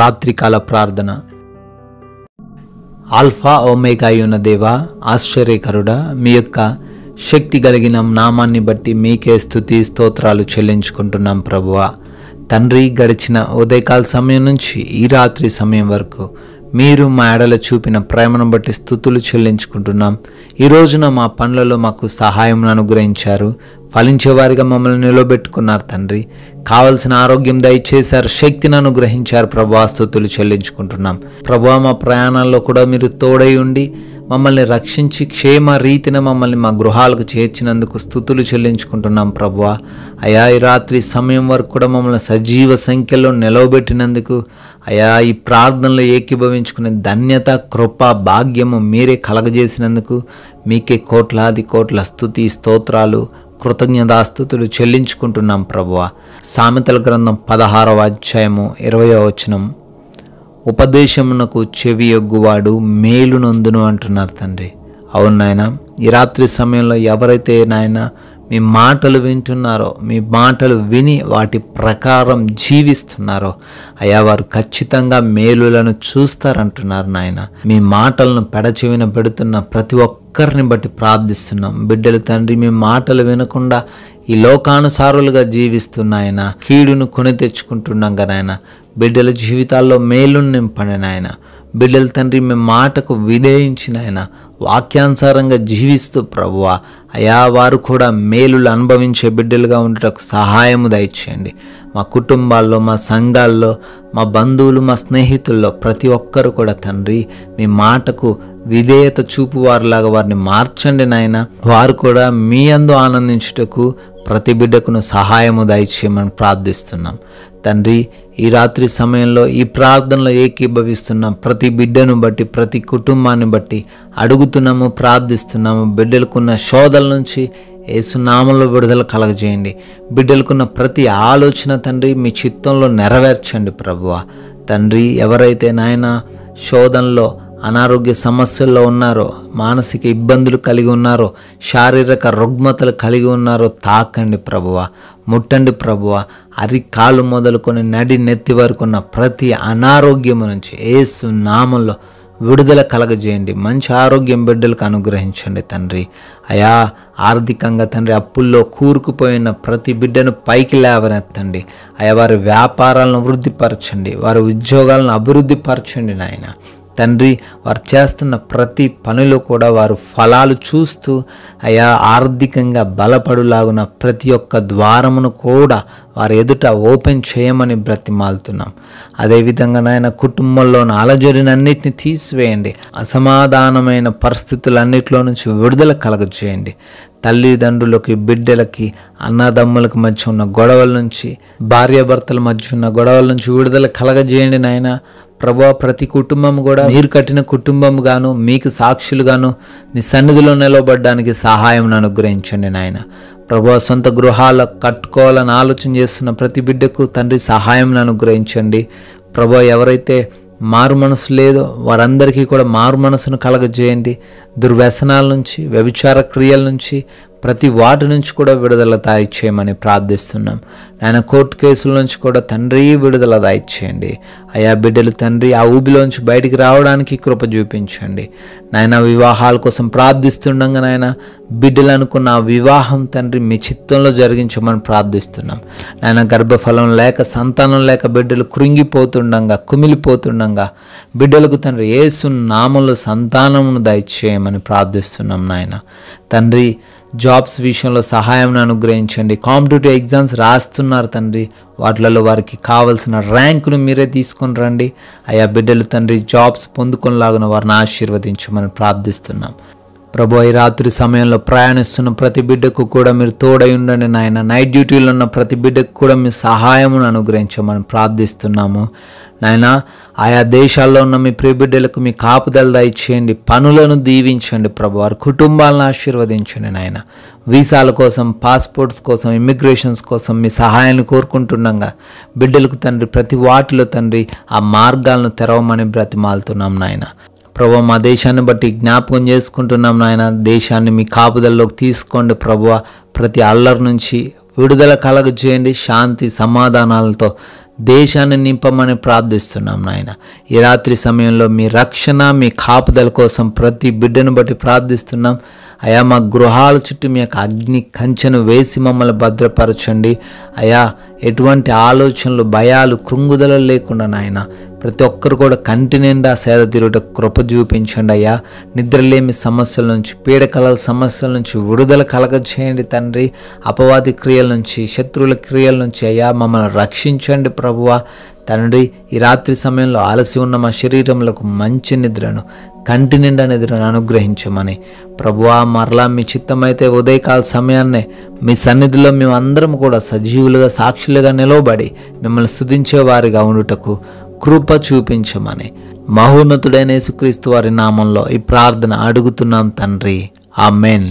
రాత్రికాల ప్రార్థన ఆల్ఫా ఒమేగాయున్న దేవా ఆశ్చర్యకరుడా మీ యొక్క శక్తి కలిగిన నామాన్ని బట్టి మీకే స్థుతి స్తోత్రాలు చెల్లించుకుంటున్నాం ప్రభువ తండ్రి గడిచిన ఉదయకాల సమయం నుంచి ఈ రాత్రి సమయం వరకు మీరు మా ఎడల చూపిన ప్రేమను బట్టి స్థుతులు చెల్లించుకుంటున్నాం ఈ రోజున మా పనులలో మాకు సహాయం అనుగ్రహించారు ఫలించేవారిగా మమ్మల్ని నిలబెట్టుకున్నారు తండ్రి కావలసిన ఆరోగ్యం దయచేశారు శక్తిని అనుగ్రహించారు ప్రభా స్థుతులు చెల్లించుకుంటున్నాం ప్రభా మా ప్రయాణాల్లో కూడా మీరు తోడై ఉండి మమ్మల్ని రక్షించి క్షేమ రీతిన మమ్మల్ని మా గృహాలకు చేర్చినందుకు స్థుతులు చెల్లించుకుంటున్నాం ప్రభువ అయా ఈ రాత్రి సమయం వరకు కూడా మమ్మల్ని సజీవ సంఖ్యలో నిలవబెట్టినందుకు అయా ఈ ప్రార్థనలు ఏకీభవించుకునే ధన్యత కృప భాగ్యము మీరే కలగజేసినందుకు మీకే కోట్లాది కోట్ల స్థుతి స్తోత్రాలు కృతజ్ఞతాస్థుతులు చెల్లించుకుంటున్నాం ప్రభువ సామెతల గ్రంథం పదహారవ అధ్యాయము ఇరవయో వచనం ఉపదేశమునకు చెవి ఎగ్గువాడు మేలు అంటున్నారు తండ్రి అవును నాయన ఈ రాత్రి సమయంలో ఎవరైతే నాయన మీ మాటలు వింటున్నారో మీ మాటలు విని వాటి ప్రకారం జీవిస్తున్నారో అయా వారు ఖచ్చితంగా మేలులను చూస్తారంటున్నారు నాయన మీ మాటలను పెడచెవిన పెడుతున్న ప్రతి ఒక్క ఒక్కరిని బట్టి ప్రార్థిస్తున్నాం బిడ్డలు తండ్రి మేము మాటలు వినకుండా ఈ లోకానుసారులుగా జీవిస్తున్నాయన కీడును కొని తెచ్చుకుంటున్నాం కదా ఆయన బిడ్డల జీవితాల్లో మేలును నింపండి నాయన బిడ్డల తండ్రి మేము మాటకు విధేయించిన ఆయన వాక్యానుసారంగా జీవిస్తూ ప్రభు అయా వారు కూడా మేలులు అనుభవించే బిడ్డలుగా ఉండటకు సహాయము దయచేయండి మా కుటుంబాల్లో మా సంఘాల్లో మా బంధువులు మా స్నేహితుల్లో ప్రతి ఒక్కరు కూడా తండ్రి మీ మాటకు విధేయత చూపు వారిలాగా వారిని మార్చండి నాయన వారు కూడా మీ అందు ఆనందించుటకు ప్రతి బిడ్డకును సహాయము దయచేయమని ప్రార్థిస్తున్నాం తండ్రి ఈ రాత్రి సమయంలో ఈ ప్రార్థనలో ఏకీభవిస్తున్నాం ప్రతి బిడ్డను బట్టి ప్రతి కుటుంబాన్ని బట్టి అడుగుతున్నాము ప్రార్థిస్తున్నాము బిడ్డలకున్న శోధల నుంచి ఏసునామంలో విడుదల కలగజేయండి బిడ్డలకున్న ప్రతి ఆలోచన తండ్రి మీ చిత్తంలో నెరవేర్చండి ప్రభువ తండ్రి ఎవరైతే నాయన శోధనలో అనారోగ్య సమస్యల్లో ఉన్నారో మానసిక ఇబ్బందులు కలిగి ఉన్నారో శారీరక రుగ్మతలు కలిగి ఉన్నారో తాకండి ప్రభువ ముట్టండి ప్రభువ అరి కాలు మొదలుకొని నడి నెత్తి వరకున్న ప్రతి అనారోగ్యం నుంచి ఏసు నామంలో విడుదల కలగజేయండి మంచి ఆరోగ్యం బిడ్డలకు అనుగ్రహించండి తండ్రి అయా ఆర్థికంగా తండ్రి అప్పుల్లో కూరుకుపోయిన ప్రతి బిడ్డను పైకి లేవనెత్తండి అయా వారి వ్యాపారాలను వృద్ధిపరచండి వారి ఉద్యోగాలను అభివృద్ధిపరచండి నాయన తండ్రి వారు చేస్తున్న ప్రతి పనిలో కూడా వారు ఫలాలు చూస్తూ అయా ఆర్థికంగా బలపడులాగున ప్రతి ఒక్క ద్వారమును కూడా వారి ఎదుట ఓపెన్ చేయమని బ్రతిమాలుతున్నాం అదేవిధంగా నాయన కుటుంబంలోని అలజడినన్నిటిని తీసివేయండి అసమాధానమైన పరిస్థితులన్నిటిలో నుంచి విడుదల కలగజేయండి తల్లిదండ్రులకి బిడ్డలకి అన్నదమ్ములకి మధ్య ఉన్న గొడవల నుంచి భార్యాభర్తల మధ్య ఉన్న గొడవల నుంచి విడుదల కలగజేయండి నాయన ప్రభా ప్రతి కుటుంబం కూడా మీరు కట్టిన కుటుంబం గాను మీకు సాక్షులుగాను మీ సన్నిధిలో నిలవబడడానికి సహాయం అనుగ్రహించండి నాయన ప్రభా సొంత గృహాల కట్టుకోవాలని ఆలోచన చేస్తున్న ప్రతి బిడ్డకు తండ్రి సహాయం అనుగ్రహించండి ప్రభా ఎవరైతే మారు మనసు లేదో వారందరికీ కూడా మారు మనసును కలగజేయండి దుర్వ్యసనాల నుంచి వ్యభిచార క్రియల నుంచి ప్రతి వాటి నుంచి కూడా విడుదల దాయిచ్చేయమని ప్రార్థిస్తున్నాం నాయన కోర్టు కేసుల నుంచి కూడా తండ్రి విడుదల దాయిచ్చేయండి అయా బిడ్డలు తండ్రి ఆ ఊబిలోంచి బయటికి రావడానికి కృప చూపించండి నాయన వివాహాల కోసం ప్రార్థిస్తుండగా నాయన బిడ్డలు అనుకున్న ఆ వివాహం తండ్రి మీ చిత్తంలో జరిగించమని ప్రార్థిస్తున్నాం నాయన గర్భఫలం లేక సంతానం లేక బిడ్డలు కృంగిపోతుండగా కుమిలిపోతుండగా బిడ్డలకు తండ్రి ఏసు నామంలో సంతానమును దయచేయమని చేయమని ప్రార్థిస్తున్నాం నాయన తండ్రి జాబ్స్ విషయంలో సహాయం అనుగ్రహించండి కాంపిటేటివ్ ఎగ్జామ్స్ రాస్తున్నారు తండ్రి వాటిలలో వారికి కావలసిన ర్యాంకును మీరే తీసుకొని రండి అయా బిడ్డలు తండ్రి జాబ్స్ పొందుకునేలాగున వారిని ఆశీర్వదించమని ప్రార్థిస్తున్నాం ప్రభు ఈ రాత్రి సమయంలో ప్రయాణిస్తున్న ప్రతి బిడ్డకు కూడా మీరు తోడై ఉండండి నాయన నైట్ డ్యూటీలో ఉన్న ప్రతి బిడ్డకు కూడా మీ సహాయమును అనుగ్రహించమని ప్రార్థిస్తున్నాము నాయన ఆయా దేశాల్లో ఉన్న మీ ప్రియబిడ్డలకు మీ కాపుదల దయచేయండి పనులను దీవించండి ప్రభు వారి కుటుంబాలను ఆశీర్వదించండి నాయన వీసాల కోసం పాస్పోర్ట్స్ కోసం ఇమ్మిగ్రేషన్స్ కోసం మీ సహాయాన్ని కోరుకుంటుండగా బిడ్డలకు తండ్రి ప్రతి వాటిలో తండ్రి ఆ మార్గాలను తెరవమని బ్రతిమాలుతున్నాం నాయన ప్రభు మా దేశాన్ని బట్టి జ్ఞాపకం చేసుకుంటున్నాం నాయన దేశాన్ని మీ కాపుదల్లోకి తీసుకోండి ప్రభు ప్రతి అల్లరి నుంచి విడుదల కలగజేయండి శాంతి సమాధానాలతో దేశాన్ని నింపమని ప్రార్థిస్తున్నాం నాయన ఈ రాత్రి సమయంలో మీ రక్షణ మీ కాపుదల కోసం ప్రతి బిడ్డను బట్టి ప్రార్థిస్తున్నాం అయా మా గృహాల చుట్టూ మీ యొక్క అగ్ని కంచెను వేసి మమ్మల్ని భద్రపరచండి అయా ఎటువంటి ఆలోచనలు భయాలు కృంగుదలలు లేకుండా నాయన ప్రతి ఒక్కరు కూడా కంటి నిండా సేద తీరుట కృప చూపించండి అయ్యా నిద్రలేమి సమస్యల నుంచి పీడకల సమస్యల నుంచి విడుదల కలగ చేయండి తండ్రి అపవాది క్రియల నుంచి శత్రువుల క్రియల నుంచి అయ్యా మమ్మల్ని రక్షించండి ప్రభువ తండ్రి ఈ రాత్రి సమయంలో ఆలసి ఉన్న మా శరీరంలో మంచి నిద్రను కంటి నిండా నిద్రను అనుగ్రహించమని ప్రభువా మరలా మీ చిత్తమైతే ఉదయకాల సమయాన్నే మీ సన్నిధిలో మేమందరం కూడా సజీవులుగా సాక్షులుగా నిలవబడి మిమ్మల్ని వారిగా ఉండుటకు కృప చూపించమని మహోన్నతుడైన యేసుక్రీస్తు వారి నామంలో ఈ ప్రార్థన అడుగుతున్నాం తండ్రి ఆ మెయిన్